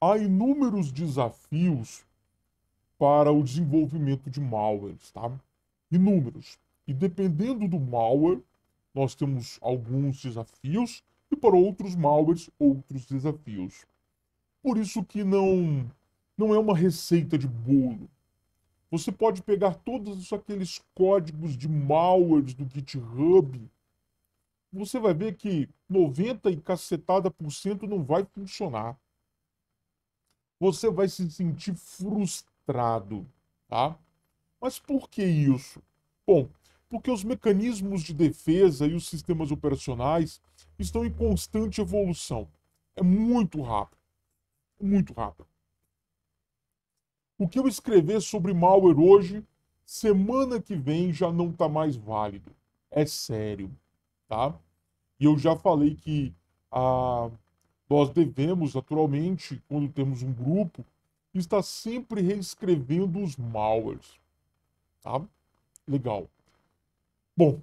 há inúmeros desafios para o desenvolvimento de malwares, tá? Inúmeros. E dependendo do malware, nós temos alguns desafios e para outros malwares, outros desafios. Por isso que não, não é uma receita de bolo. Você pode pegar todos aqueles códigos de malwares do GitHub, você vai ver que 90 e cacetada por cento não vai funcionar você vai se sentir frustrado, tá? Mas por que isso? Bom, porque os mecanismos de defesa e os sistemas operacionais estão em constante evolução. É muito rápido. Muito rápido. O que eu escrever sobre malware hoje, semana que vem já não está mais válido. É sério, tá? E eu já falei que a ah, nós devemos, naturalmente, quando temos um grupo, estar sempre reescrevendo os malwares. Tá? Legal. Bom,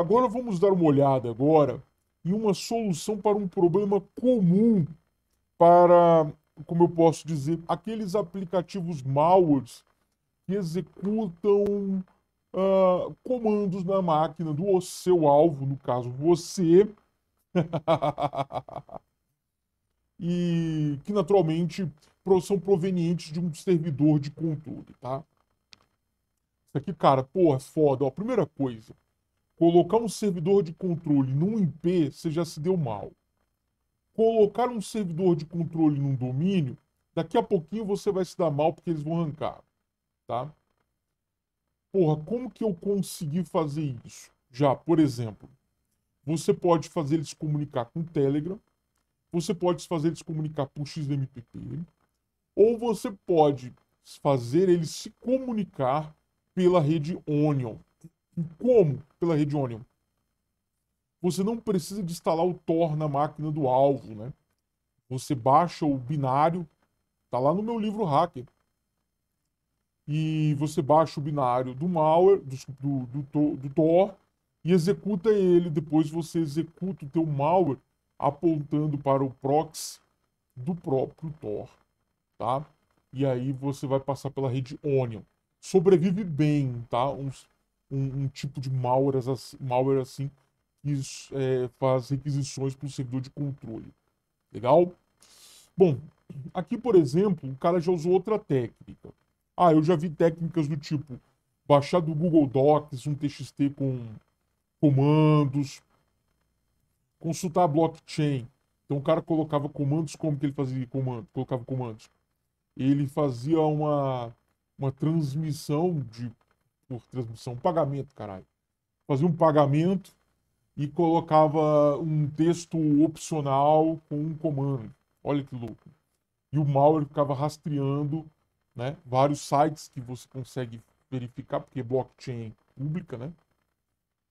agora vamos dar uma olhada agora em uma solução para um problema comum para, como eu posso dizer, aqueles aplicativos malwares que executam uh, comandos na máquina do seu alvo, no caso você. e que naturalmente são provenientes de um servidor de controle, tá? Isso aqui, cara, porra, é foda. Ó, primeira coisa, colocar um servidor de controle num IP, você já se deu mal. Colocar um servidor de controle num domínio, daqui a pouquinho você vai se dar mal porque eles vão arrancar, tá? Porra, como que eu consegui fazer isso? Já, por exemplo, você pode fazer eles comunicar com o Telegram, você pode fazer eles comunicar por XMPP, ou você pode fazer eles se comunicar pela rede Onion. Como? Pela rede Onion. Você não precisa de instalar o Tor na máquina do alvo, né? Você baixa o binário, tá lá no meu livro Hacker. E você baixa o binário do malware, do, do, do, do Tor, e executa ele. Depois você executa o teu malware apontando para o proxy do próprio Tor, tá? E aí você vai passar pela rede Onion. Sobrevive bem, tá? Um, um, um tipo de malware, malware assim que é, faz requisições para o servidor de controle. Legal? Bom, aqui, por exemplo, o cara já usou outra técnica. Ah, eu já vi técnicas do tipo baixar do Google Docs um TXT com comandos, consultar a blockchain. Então o cara colocava comandos, como que ele fazia comando? Colocava comandos. Ele fazia uma, uma transmissão de por transmissão, um pagamento, caralho. Fazia um pagamento e colocava um texto opcional com um comando. Olha que louco. E o malware ficava rastreando, né, vários sites que você consegue verificar porque é blockchain é pública, né?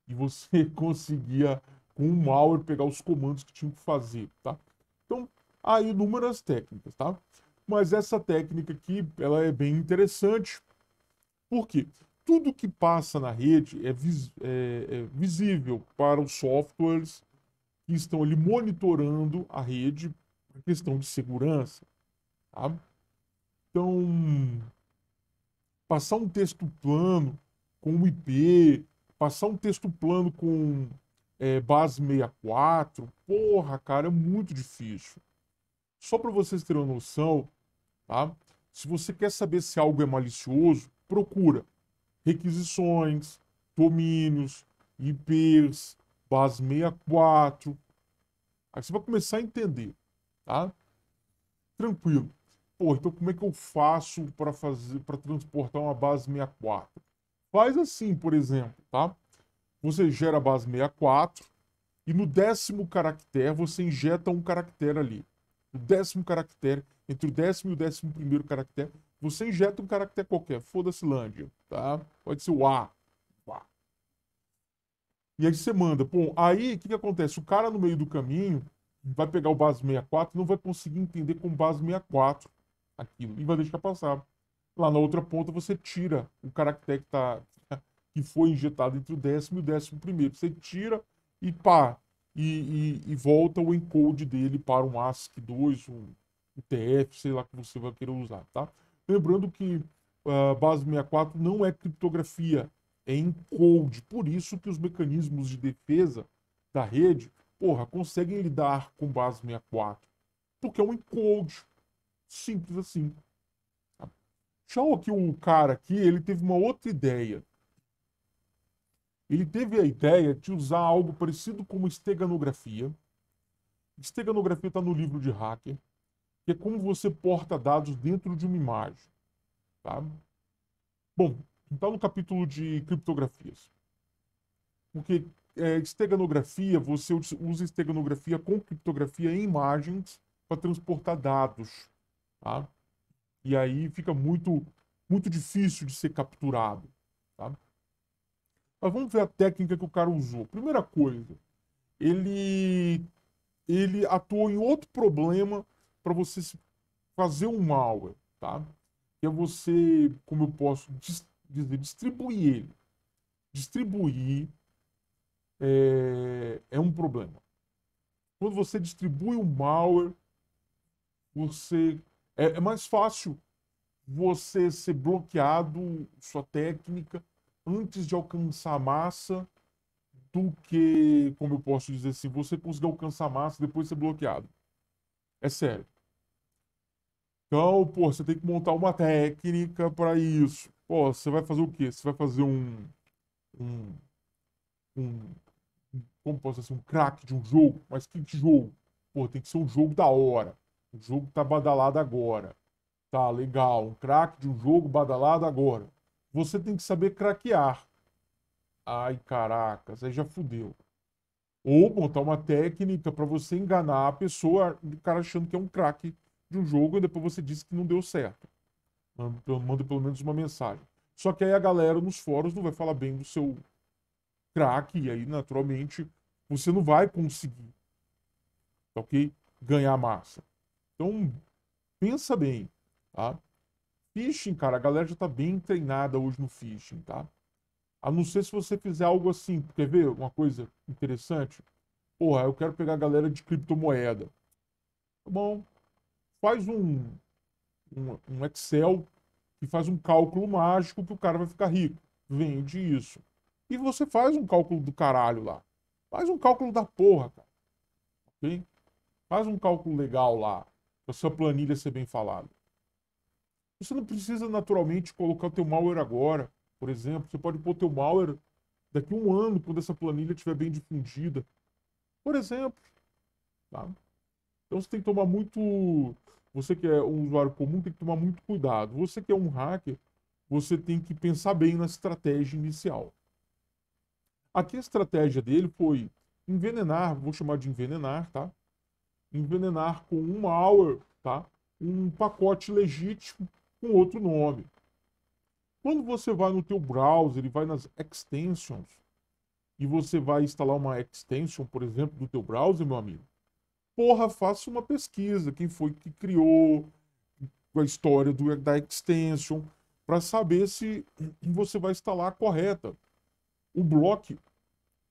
E você conseguia com um malware pegar os comandos que tinham que fazer, tá? Então, há inúmeras técnicas, tá? Mas essa técnica aqui, ela é bem interessante, porque tudo que passa na rede é, vis é, é visível para os softwares que estão ali monitorando a rede por questão de segurança, tá? Então, passar um texto plano com o IP, passar um texto plano com é, base 64. Porra, cara, é muito difícil. Só para vocês terem uma noção, tá? Se você quer saber se algo é malicioso, procura requisições, domínios, IPs, base 64. Aí você vai começar a entender, tá? Tranquilo. Pô, então como é que eu faço para fazer para transportar uma base 64? Faz assim, por exemplo, tá? você gera a base 64 e no décimo caractere você injeta um caractere ali. o décimo caractere, entre o décimo e o décimo primeiro caractere, você injeta um caractere qualquer, foda-se Lândia, tá? Pode ser o A. E aí você manda. Bom, aí o que, que acontece? O cara no meio do caminho vai pegar o base 64 não vai conseguir entender com base 64 aquilo e vai deixar passar. Lá na outra ponta você tira o caractere que, tá, que foi injetado entre o décimo e o décimo primeiro. Você tira e pá, e, e, e volta o encode dele para um ASCII2, um TF sei lá que você vai querer usar, tá? Lembrando que uh, base 64 não é criptografia, é encode. Por isso que os mecanismos de defesa da rede, porra, conseguem lidar com base 64. Porque é um encode. Simples assim. só que o cara aqui, ele teve uma outra ideia ele teve a ideia de usar algo parecido com uma esteganografia. Esteganografia está no livro de Hacker, que é como você porta dados dentro de uma imagem. Tá? Bom, então no capítulo de criptografias. Porque é, esteganografia, você usa esteganografia com criptografia em imagens para transportar dados. Tá? E aí fica muito, muito difícil de ser capturado. Tá? Mas vamos ver a técnica que o cara usou. Primeira coisa, ele, ele atuou em outro problema para você fazer um malware, tá? Que é você, como eu posso dizer, distribuir ele. Distribuir é, é um problema. Quando você distribui um malware, você é, é mais fácil você ser bloqueado, sua técnica, antes de alcançar a massa do que, como eu posso dizer assim, você conseguir alcançar a massa depois depois ser bloqueado. É sério. Então, pô, você tem que montar uma técnica para isso. Pô, você vai fazer o quê? Você vai fazer um. Um. um como posso dizer, assim, um craque de um jogo? Mas que jogo? Pô, tem que ser um jogo da hora. O jogo tá badalado agora. Tá legal. Um craque de um jogo badalado agora. Você tem que saber craquear. Ai, caracas, aí já fudeu. Ou montar uma técnica para você enganar a pessoa, o cara achando que é um craque de um jogo e depois você diz que não deu certo. Manda, pelo menos uma mensagem. Só que aí a galera nos fóruns não vai falar bem do seu craque e aí naturalmente você não vai conseguir, tá ok? Ganhar massa. Então pensa bem, tá? Phishing, cara, a galera já tá bem treinada hoje no phishing, tá? A não ser se você fizer algo assim, quer ver uma coisa interessante? Porra, eu quero pegar a galera de criptomoeda. Tá bom, faz um, um, um Excel e faz um cálculo mágico que o cara vai ficar rico. Vende isso. E você faz um cálculo do caralho lá. Faz um cálculo da porra, cara. Ok? Faz um cálculo legal lá, pra sua planilha ser bem falada. Você não precisa naturalmente colocar o teu malware agora, por exemplo. Você pode pôr o teu malware daqui a um ano, quando essa planilha estiver bem difundida. Por exemplo. Tá? Então você tem que tomar muito. Você que é um usuário comum tem que tomar muito cuidado. Você que é um hacker, você tem que pensar bem na estratégia inicial. Aqui a estratégia dele foi envenenar, vou chamar de envenenar, tá? Envenenar com um malware, tá? Um pacote legítimo com outro nome. Quando você vai no teu browser e vai nas extensions, e você vai instalar uma extension, por exemplo, do teu browser, meu amigo, porra, faça uma pesquisa, quem foi que criou a história do, da extension, para saber se você vai instalar a correta. O bloco,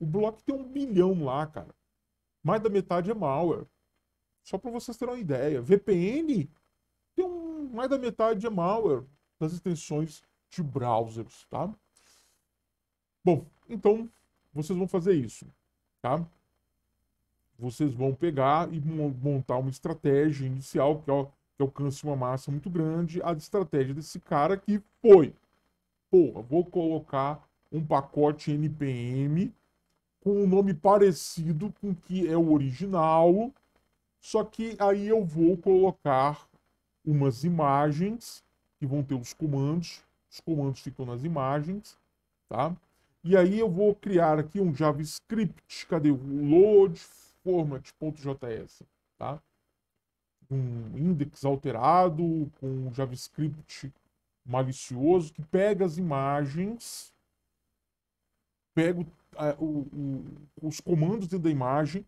o bloco tem um bilhão lá, cara. Mais da metade é malware. Só para vocês terem uma ideia, VPN mais da metade é malware das extensões de browsers, tá? Bom, então vocês vão fazer isso, tá? Vocês vão pegar e montar uma estratégia inicial que, ó, que alcance uma massa muito grande. A estratégia desse cara aqui foi: pô, vou colocar um pacote NPM com um nome parecido com o que é o original, só que aí eu vou colocar umas imagens que vão ter os comandos. Os comandos ficam nas imagens, tá? E aí eu vou criar aqui um JavaScript, cadê o load format.js, tá? Um index alterado com um JavaScript malicioso que pega as imagens, pega o, o, os comandos dentro da imagem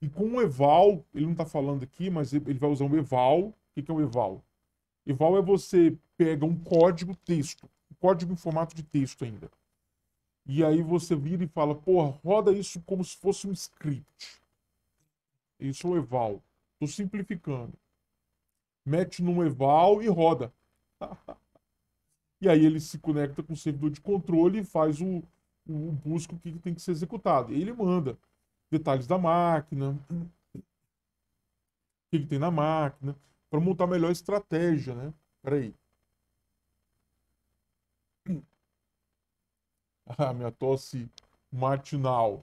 e com um eval, ele não está falando aqui, mas ele vai usar um eval, o que é um eval? Eval é você pega um código texto, um código em formato de texto ainda. E aí você vira e fala, porra, roda isso como se fosse um script. Isso é um eval. Tô simplificando. Mete num eval e roda. e aí ele se conecta com o servidor de controle e faz o, o busco que tem que ser executado. Ele manda detalhes da máquina, o que, que tem na máquina, para montar a melhor estratégia, né? Peraí. Ah, minha tosse matinal.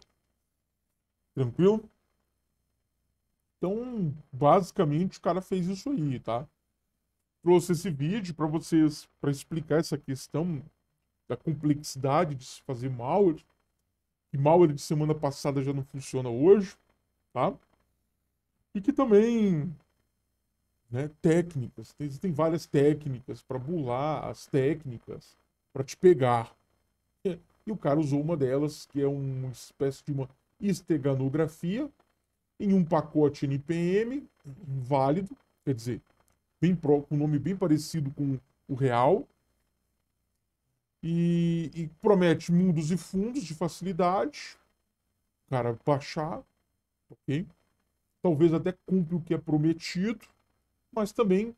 Tranquilo? Então, basicamente, o cara fez isso aí, tá? Trouxe esse vídeo para vocês, para explicar essa questão da complexidade de se fazer malware. E malware de semana passada já não funciona hoje, tá? E que também né, técnicas. Existem várias técnicas para bular, as técnicas para te pegar. É, e o cara usou uma delas, que é uma espécie de uma esteganografia, em um pacote NPM válido, quer dizer, bem pro, com um nome bem parecido com o real, e, e promete mundos e fundos de facilidade, o cara baixar, ok? Talvez até cumpra o que é prometido, mas também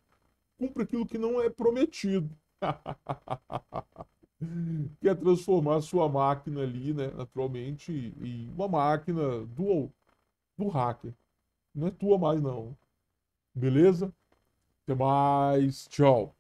cumpre aquilo que não é prometido. que é transformar a sua máquina ali, né, naturalmente, em uma máquina do, do hacker. Não é tua mais, não. Beleza? Até mais. Tchau.